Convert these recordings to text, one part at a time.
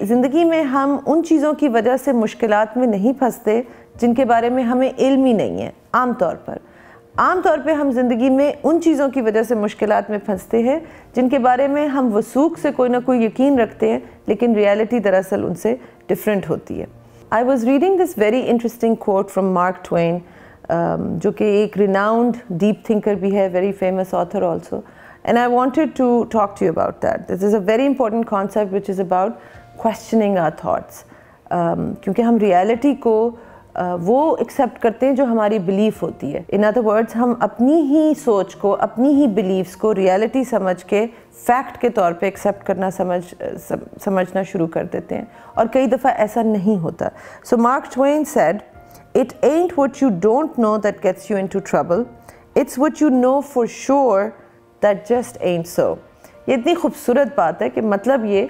ज़िंदगी में हम उन चीज़ों की वजह से मुश्किल में नहीं फंसते जिनके बारे में हमें इल्म ही नहीं है आम तौर पर आम तौर पर हम ज़िंदगी में उन चीज़ों की वजह से मुश्किल में फंसते हैं जिनके बारे में हम वसूख से कोई ना कोई यकीन रखते हैं लेकिन रियलिटी दरअसल उनसे डिफरेंट होती है I was reading this very interesting quote from Mark Twain जो कि एक रिनाउंड डीप थिंकर भी है very famous author also and I wanted to talk to about that this is a very important concept which is about questioning our thoughts um, क्योंकि हम reality को uh, वो accept करते हैं जो हमारी बिलीफ होती है इन अदर वर्ड्स हम अपनी ही सोच को अपनी ही बिलीव्स को रियलिटी समझ के फैक्ट के तौर पे एक्सेप्ट करना समझ समझना शुरू कर देते हैं और कई दफ़ा ऐसा नहीं होता so Mark Twain said it ain't what you don't know that gets you into trouble it's what you know for sure that just ain't so ये इतनी खूबसूरत बात है कि मतलब ये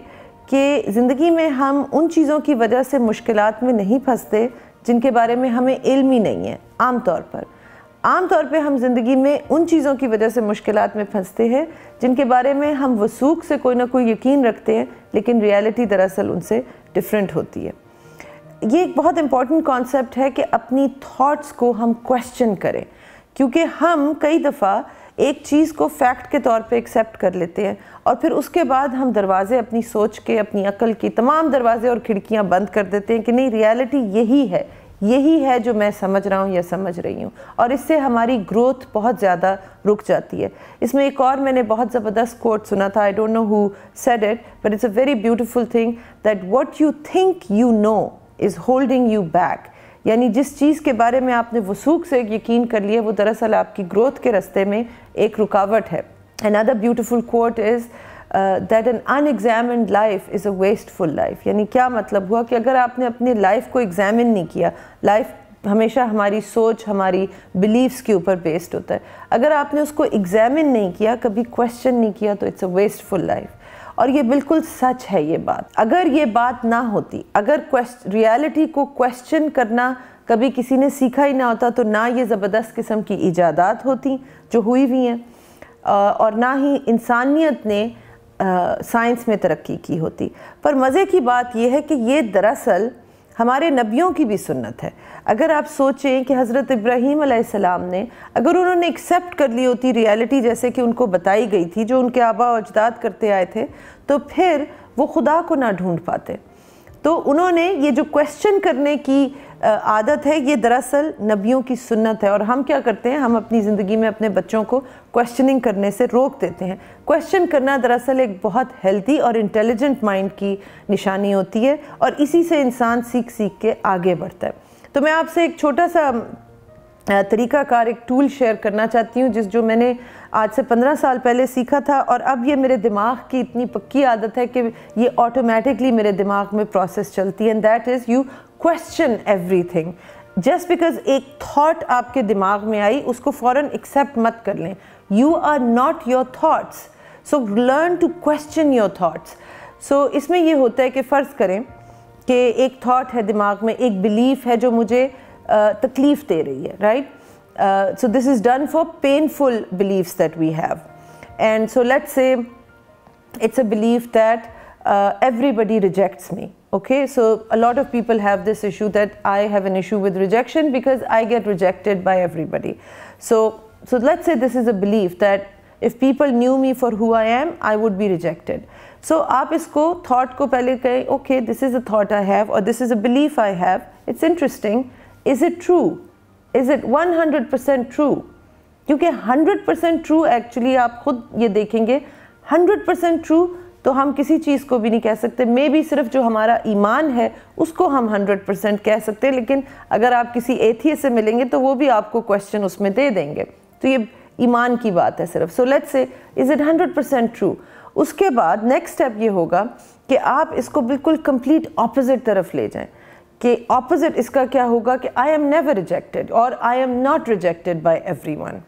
कि ज़िंदगी में हम उन चीज़ों की वजह से मुश्किल में नहीं फंसते जिनके बारे में हमें इल्म ही नहीं है आम तौर पर आम तौर पे हम ज़िंदगी में उन चीज़ों की वजह से मुश्किल में फंसते हैं जिनके बारे में हम वसूख से कोई ना कोई यकीन रखते हैं लेकिन रियलिटी दरअसल उनसे डिफरेंट होती है ये एक बहुत इम्पॉर्टेंट कॉन्सेप्ट है कि अपनी थॉट्स को हम क्वेश्चन करें क्योंकि हम कई दफ़ा एक चीज़ को फैक्ट के तौर पे एक्सेप्ट कर लेते हैं और फिर उसके बाद हम दरवाज़े अपनी सोच के अपनी अकल की तमाम दरवाज़े और खिड़कियां बंद कर देते हैं कि नहीं रियलिटी यही है यही है जो मैं समझ रहा हूँ या समझ रही हूँ और इससे हमारी ग्रोथ बहुत ज़्यादा रुक जाती है इसमें एक और मैंने बहुत ज़बरदस्त कोट सुना था I don't know who said it but it's a very beautiful thing that what you think you know is holding you back यानी जिस चीज़ के बारे में आपने वसूख से यकीन कर लिया वो दरअसल आपकी ग्रोथ के रास्ते में एक रुकावट है another beautiful quote is that an unexamined life is a wasteful life यानी क्या मतलब हुआ कि अगर आपने अपनी लाइफ को एग्जामिन नहीं किया लाइफ हमेशा हमारी सोच हमारी बिलीव्स के ऊपर बेस्ड होता है अगर आपने उसको एग्जामिन नहीं किया कभी क्वेश्चन नहीं किया तो इट्स अ वेस्टफुल लाइफ और ये बिल्कुल सच है ये बात अगर ये बात ना होती अगर रियलिटी को क्वेश्चन करना कभी किसी ने सीखा ही ना होता तो ना ये ज़बरदस्त किस्म की ईजादात होती जो हुई हुई हैं और ना ही इंसानियत ने साइंस में तरक्की की होती पर मज़े की बात यह है कि ये दरअसल हमारे नबियों की भी सुन्नत है अगर आप सोचें कि हज़रत इब्राहीम आसमाम ने अगर उन्होंने एक्सेप्ट कर ली होती रियलिटी जैसे कि उनको बताई गई थी जो उनके आबा अजदाद करते आए थे तो फिर वो खुदा को ना ढूंढ पाते तो उन्होंने ये जो क्वेश्चन करने की आदत है ये दरअसल नबियों की सुन्नत है और हम क्या करते हैं हम अपनी ज़िंदगी में अपने बच्चों को क्वेश्चनिंग करने से रोक देते हैं क्वेश्चन करना दरअसल एक बहुत हेल्दी और इंटेलिजेंट माइंड की निशानी होती है और इसी से इंसान सीख सीख के आगे बढ़ता है तो मैं आपसे एक छोटा सा तरीक़ाकार एक टूल शेयर करना चाहती हूँ जिस जो मैंने आज से पंद्रह साल पहले सीखा था और अब ये मेरे दिमाग की इतनी पक्की आदत है कि ये ऑटोमेटिकली मेरे दिमाग में प्रोसेस चलती है and that is you question everything just because एक थाट आपके दिमाग में आई उसको फ़ौर एक्सेप्ट मत कर लें you are not your thoughts so learn to question your thoughts so इसमें यह होता है कि फ़र्ज़ करें कि एक थाट है दिमाग में एक बिलीफ है जो मुझे The cleave रही right. Uh, so this is done for painful beliefs that we have, and so let's say it's a belief that uh, everybody rejects me okay so a lot of people have this issue that i have an issue with rejection because i get rejected by everybody so so let's say this is a belief that if people knew me for who i am i would be rejected so aap isko thought ko pehle kahe okay this is a thought i have or this is a belief i have it's interesting is it true is it one hundred percent true क्योंकि hundred percent true actually आप खुद ये देखेंगे hundred percent true तो हम किसी चीज़ को भी नहीं कह सकते मे बी सिर्फ जो हमारा ईमान है उसको हम हंड्रेड परसेंट कह सकते हैं लेकिन अगर आप किसी एथिए से मिलेंगे तो वो भी आपको क्वेश्चन उसमें दे देंगे तो ये ईमान की बात है सिर्फ so let's say is it percent true उसके बाद नेक्स्ट स्टेप ये होगा कि आप इसको बिल्कुल कंप्लीट ऑपोजिट तरफ ले जाएं कि ऑपोजिट इसका क्या होगा कि आई एम नेवर रिजेक्टेड और I am not rejected by everyone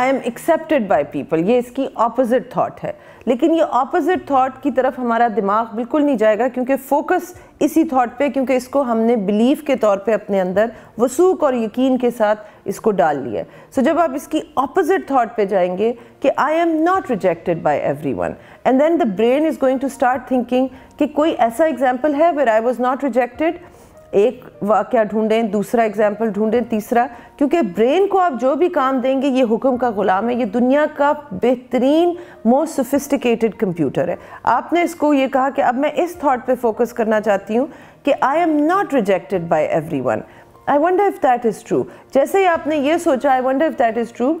I am accepted by people ये इसकी ऑपोजिट थाट है लेकिन ये ऑपोजिट थाट की तरफ हमारा दिमाग बिल्कुल नहीं जाएगा क्योंकि फोकस इसी थाट पे क्योंकि इसको हमने बिलीव के तौर पे अपने अंदर वसूख और यकीन के साथ इसको डाल लिया है so, सो जब आप इसकी ऑपोजिट थाट पे जाएंगे कि I am not rejected by everyone and then the brain is going to start thinking कि कोई ऐसा एग्जाम्पल है where I was not rejected एक वाक्य ढूंढें दूसरा एग्जाम्पल ढूंढें तीसरा क्योंकि ब्रेन को आप जो भी काम देंगे ये हुक्म का ग़ुलाम है ये दुनिया का बेहतरीन मोस्ट सोफिस्टिकेटेड कंप्यूटर है आपने इसको ये कहा कि अब मैं इस थाट पे फोकस करना चाहती हूँ कि I am not rejected by everyone I wonder if that is true जैसे ही आपने ये सोचा I wonder if that is true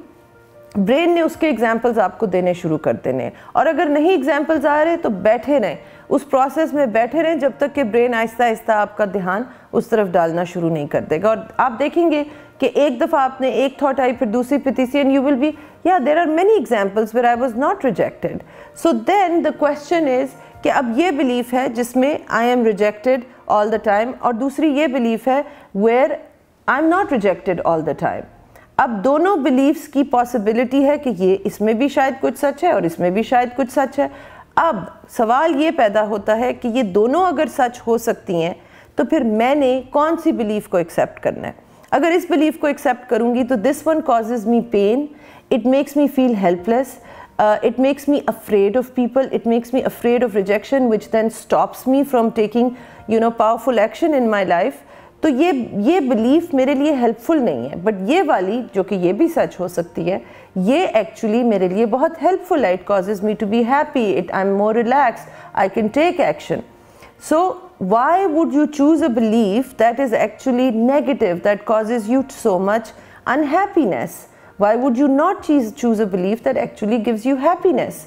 brain ने उसके एग्जाम्पल्स आपको देने शुरू कर देने और अगर नहीं एग्जाम्पल्स आ रहे तो बैठे रहें उस प्रोसेस में बैठे रहें जब तक कि ब्रेन आहिस्ता आहिस्ता आपका ध्यान उस तरफ डालना शुरू नहीं कर देगा और आप देखेंगे कि एक दफ़ा आपने एक थॉट आई फिर दूसरी फिर तीसरी एंड यू विल बी या there are many examples where I was not rejected so then the question is कि अब ये बिलीफ है जिसमें I am rejected all the time और दूसरी ये बिलीफ है where I am not rejected all the time अब दोनों बिलीव्स की पॉसिबिलिटी है कि ये इसमें भी शायद कुछ सच है और इसमें भी शायद कुछ सच है अब सवाल ये पैदा होता है कि ये दोनों अगर सच हो सकती हैं तो फिर मैंने कौन सी बिलीफ को एक्सेप्ट करना है अगर इस बिलीफ को एक्सेप्ट करूँगी तो this one causes me pain it makes me feel helpless it makes me afraid of people it makes me afraid of rejection which then stops me from taking you know powerful action in my life तो ये ये belief मेरे लिए helpful नहीं है but ये वाली जो कि ये भी सच हो सकती है ये एक्चुअली मेरे लिए बहुत हेल्पफुल है it cause me to be happy it I am more relax I can take action so why would you choose a belief that is actually negative that causes you so much unhappiness why would you not cheese choose a belief that actually gives you happiness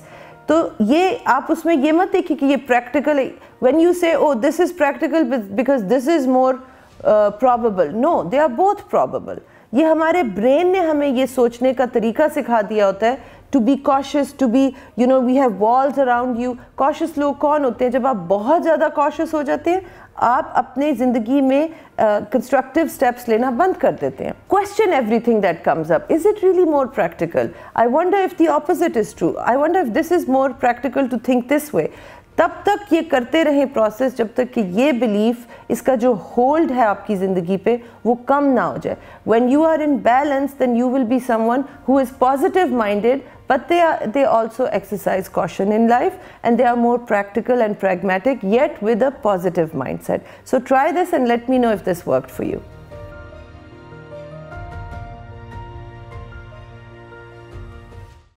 तो ये आप उसमें ये मत देखिए कि ये practical when you say oh this is practical because this is more probable no they are both probable ये हमारे ब्रेन ने हमें ये सोचने का तरीका सिखा दिया होता है to be cautious to be you know we have walls around you cautious लोग कौन होते हैं जब आप बहुत ज़्यादा कॉशियस हो जाते हैं आप अपने ज़िंदगी में कंस्ट्रक्टिव स्टेप्स लेना बंद कर देते हैं question everything that comes up is it really more practical I wonder if the opposite is true I wonder if this is more practical to think this way तब तक ये करते रहे प्रोसेस जब तक कि ये बिलीफ इसका जो होल्ड है आपकी ज़िंदगी पे वो कम ना हो जाए when you are in balance then you will be someone who is positive minded but they are they also exercise caution in life and they are more practical and pragmatic yet with a positive mind set so try this and let me know if this work for you